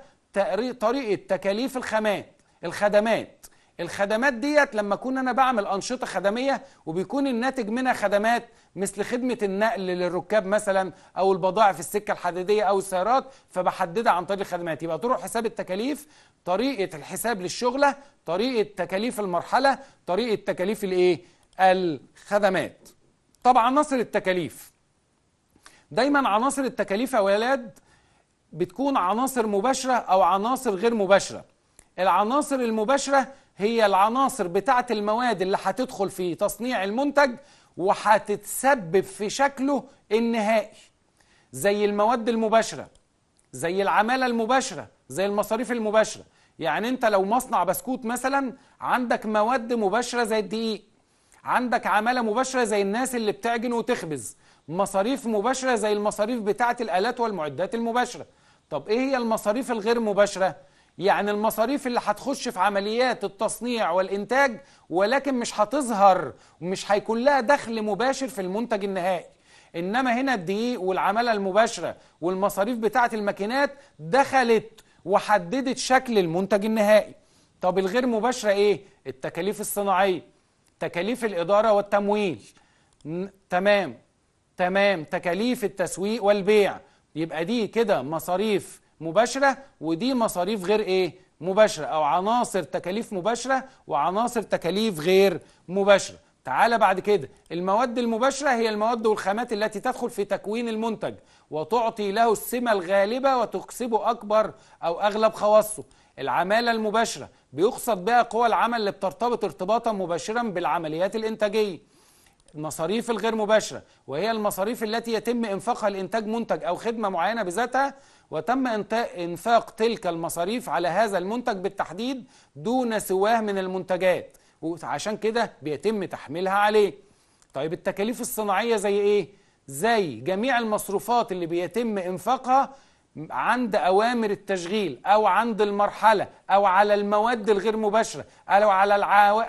طريقة تكاليف الخامات الخدمات الخدمات ديت لما اكون انا بعمل انشطه خدميه وبيكون الناتج منها خدمات مثل خدمه النقل للركاب مثلا او البضائع في السكه الحديديه او السيارات فبحددها عن طريق الخدمات يبقى طرق حساب التكاليف طريقه الحساب للشغله طريقه تكاليف المرحله طريقه تكاليف الايه الخدمات طبعا عناصر التكاليف دايما عناصر التكاليف يا ولاد بتكون عناصر مباشره او عناصر غير مباشره العناصر المباشرة هي العناصر بتاعة المواد اللي هتدخل في تصنيع المنتج وهتتسبب في شكله النهائي زي المواد المباشرة زي العمالة المباشرة زي المصاريف المباشرة يعني انت لو مصنع بسكوت مثلا عندك مواد مباشرة زي الدقيق عندك عمالة مباشرة زي الناس اللي بتعجن وتخبز مصاريف مباشرة زي المصاريف بتاعة الآلات والمعدات المباشرة طب ايه هي المصاريف الغير مباشرة؟ يعني المصاريف اللي هتخش في عمليات التصنيع والإنتاج ولكن مش هتظهر ومش هيكون لها دخل مباشر في المنتج النهائي إنما هنا الدقيق والعمالة المباشرة والمصاريف بتاعة الماكينات دخلت وحددت شكل المنتج النهائي طب الغير مباشرة إيه؟ التكاليف الصناعية تكاليف الإدارة والتمويل تمام تمام تكاليف التسويق والبيع يبقى دي كده مصاريف مباشرة ودي مصاريف غير إيه؟ مباشرة أو عناصر تكاليف مباشرة وعناصر تكاليف غير مباشرة تعالى بعد كده المواد المباشرة هي المواد والخامات التي تدخل في تكوين المنتج وتعطي له السمة الغالبة وتكسبه أكبر أو أغلب خواصه العمالة المباشرة بيقصد بها قوى العمل اللي بترتبط ارتباطا مباشرا بالعمليات الإنتاجية المصاريف الغير مباشرة وهي المصاريف التي يتم إنفاقها لإنتاج منتج أو خدمة معينة بذاتها وتم إنفاق تلك المصاريف على هذا المنتج بالتحديد دون سواه من المنتجات وعشان كده بيتم تحميلها عليه طيب التكاليف الصناعية زي إيه؟ زي جميع المصروفات اللي بيتم إنفاقها عند أوامر التشغيل أو عند المرحلة أو على المواد الغير مباشرة أو على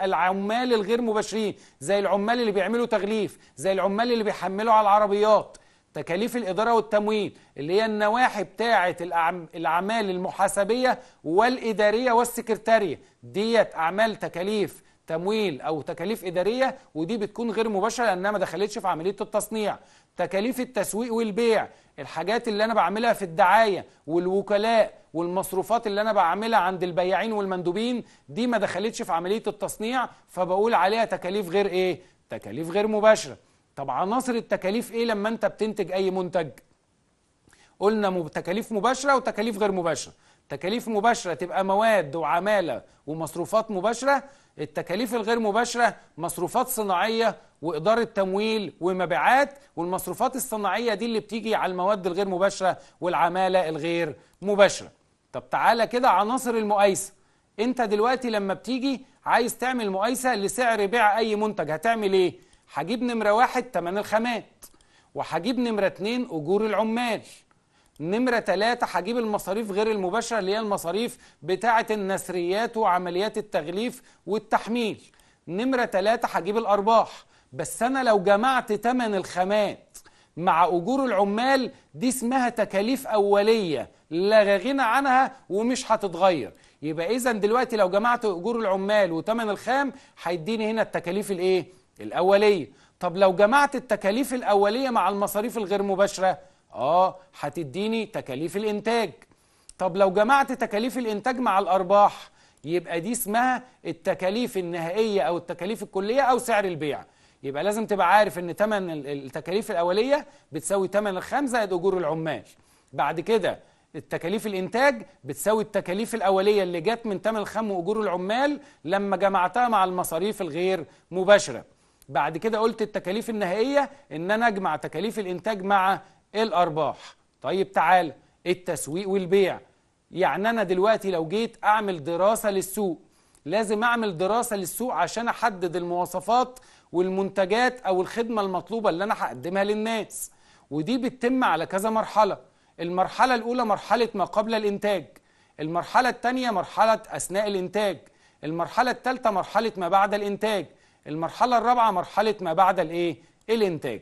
العمال الغير مباشرين زي العمال اللي بيعملوا تغليف زي العمال اللي بيحملوا على العربيات تكاليف الإدارة والتمويل اللي هي النواحي بتاعة الأعمال المحاسبية والإدارية والسكرتارية ديت أعمال تكاليف تمويل أو تكاليف إدارية ودي بتكون غير مباشرة لأنها ما دخلتش في عملية التصنيع تكاليف التسويق والبيع الحاجات اللي أنا بعملها في الدعاية والوكلاء والمصروفات اللي أنا بعملها عند البياعين والمندوبين دي ما دخلتش في عملية التصنيع فبقول عليها تكاليف غير إيه؟ تكاليف غير مباشرة طب عناصر التكاليف ايه لما انت بتنتج اي منتج قلنا تكاليف مباشره وتكاليف غير مباشره تكاليف مباشره تبقى مواد وعماله ومصروفات مباشره التكاليف الغير مباشره مصروفات صناعيه واداره تمويل ومبيعات والمصروفات الصناعيه دي اللي بتيجي على المواد الغير مباشره والعماله الغير مباشره طب تعالى كده عناصر المقايسه انت دلوقتي لما بتيجي عايز تعمل مقايسه لسعر بيع اي منتج هتعمل ايه هجيب نمرة واحد تمن الخامات وهجيب نمرة اتنين أجور العمال نمرة تلاتة هجيب المصاريف غير المباشرة اللي هي المصاريف بتاعة النسريات وعمليات التغليف والتحميل نمرة تلاتة هجيب الأرباح بس أنا لو جمعت تمن الخامات مع أجور العمال دي اسمها تكاليف أولية لا غنى عنها ومش هتتغير يبقى إذا دلوقتي لو جمعت أجور العمال وتمن الخام هيديني هنا التكاليف الإيه؟ الأولية طب لو جمعت التكاليف الأولية مع المصاريف الغير مباشرة آه هتديني تكاليف الإنتاج طب لو جمعت تكاليف الإنتاج مع الأرباح يبقى دي اسمها التكاليف النهائية أو التكاليف الكلية أو سعر البيع يبقى لازم تبقى عارف ان تمن التكاليف الاوليه بتساوي تمن الخام زائد اجور العمال بعد كده التكاليف الانتاج بتساوي التكاليف الاوليه اللي جت من تمن الخام واجور العمال لما جمعتها مع المصاريف الغير مباشره بعد كده قلت التكاليف النهائيه ان انا اجمع تكاليف الانتاج مع الارباح طيب تعال التسويق والبيع يعني انا دلوقتي لو جيت اعمل دراسه للسوق لازم اعمل دراسه للسوق عشان احدد المواصفات والمنتجات او الخدمه المطلوبه اللي انا هقدمها للناس ودي بتتم على كذا مرحله المرحله الاولى مرحله ما قبل الانتاج المرحله الثانيه مرحله اثناء الانتاج المرحله الثالثه مرحله ما بعد الانتاج المرحله الرابعه مرحله ما بعد الايه الانتاج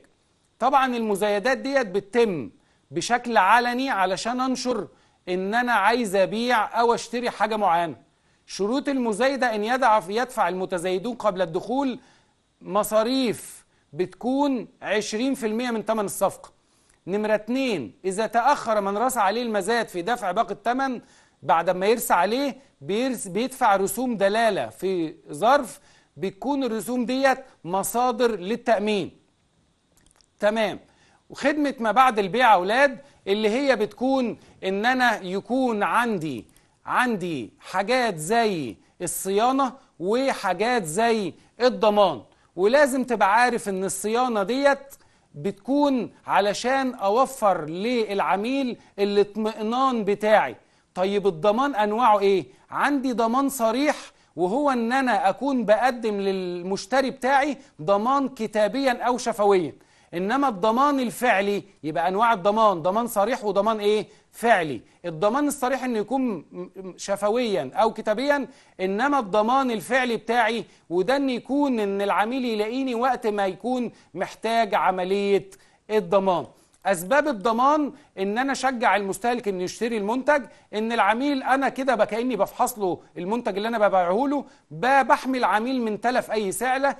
طبعا المزايدات ديت بتتم بشكل علني علشان انشر ان انا عايز ابيع او اشتري حاجه معينه شروط المزايده ان يدع يدفع المتزايدون قبل الدخول مصاريف بتكون 20% من ثمن الصفقه نمرة اتنين إذا تأخر من رسى عليه المزاد في دفع باقي الثمن بعد ما يرسى عليه بيرس بيدفع رسوم دلالة في ظرف بتكون الرسوم ديت مصادر للتأمين تمام وخدمة ما بعد البيع أولاد اللي هي بتكون إن أنا يكون عندي عندي حاجات زي الصيانة وحاجات زي الضمان ولازم تبقى عارف إن الصيانة ديت بتكون علشان أوفر للعميل الاطمئنان بتاعي طيب الضمان أنواعه إيه؟ عندي ضمان صريح وهو ان انا اكون بقدم للمشتري بتاعي ضمان كتابيا او شفويا انما الضمان الفعلي يبقى انواع الضمان ضمان صريح وضمان ايه فعلي الضمان الصريح انه يكون شفويا او كتابيا انما الضمان الفعلي بتاعي وده ان يكون ان العميل يلاقيني وقت ما يكون محتاج عمليه الضمان اسباب الضمان ان انا اشجع المستهلك انه يشتري المنتج ان العميل انا كده بكاني بفحص له المنتج اللي انا ببيعه له بحمي العميل من تلف اي سعله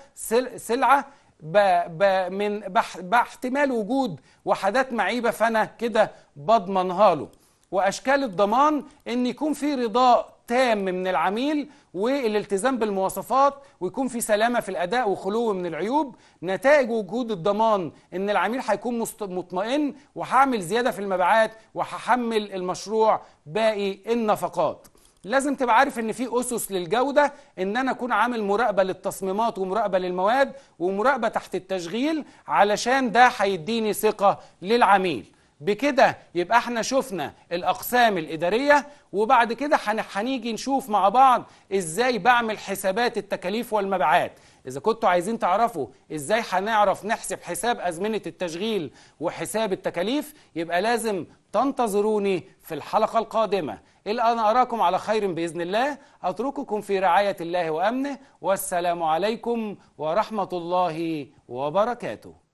سلعه ب ب من باحتمال وجود وحدات معيبه فانا كده بضمنها له واشكال الضمان ان يكون في رضاء تام من العميل والالتزام بالمواصفات ويكون في سلامة في الأداء وخلو من العيوب نتائج وجود الضمان إن العميل هيكون مطمئن وهعمل زيادة في المبيعات وهحمل المشروع باقي النفقات لازم تبقى عارف ان في اسس للجوده ان انا اكون عامل مراقبه للتصميمات ومراقبه للمواد ومراقبه تحت التشغيل علشان ده هيديني ثقه للعميل بكده يبقى احنا شفنا الاقسام الاداريه وبعد كده هنيجي نشوف مع بعض ازاي بعمل حسابات التكاليف والمبيعات اذا كنتوا عايزين تعرفوا ازاي هنعرف نحسب حساب ازمنه التشغيل وحساب التكاليف يبقى لازم تنتظروني في الحلقه القادمه الان اراكم على خير باذن الله اترككم في رعايه الله وامنه والسلام عليكم ورحمه الله وبركاته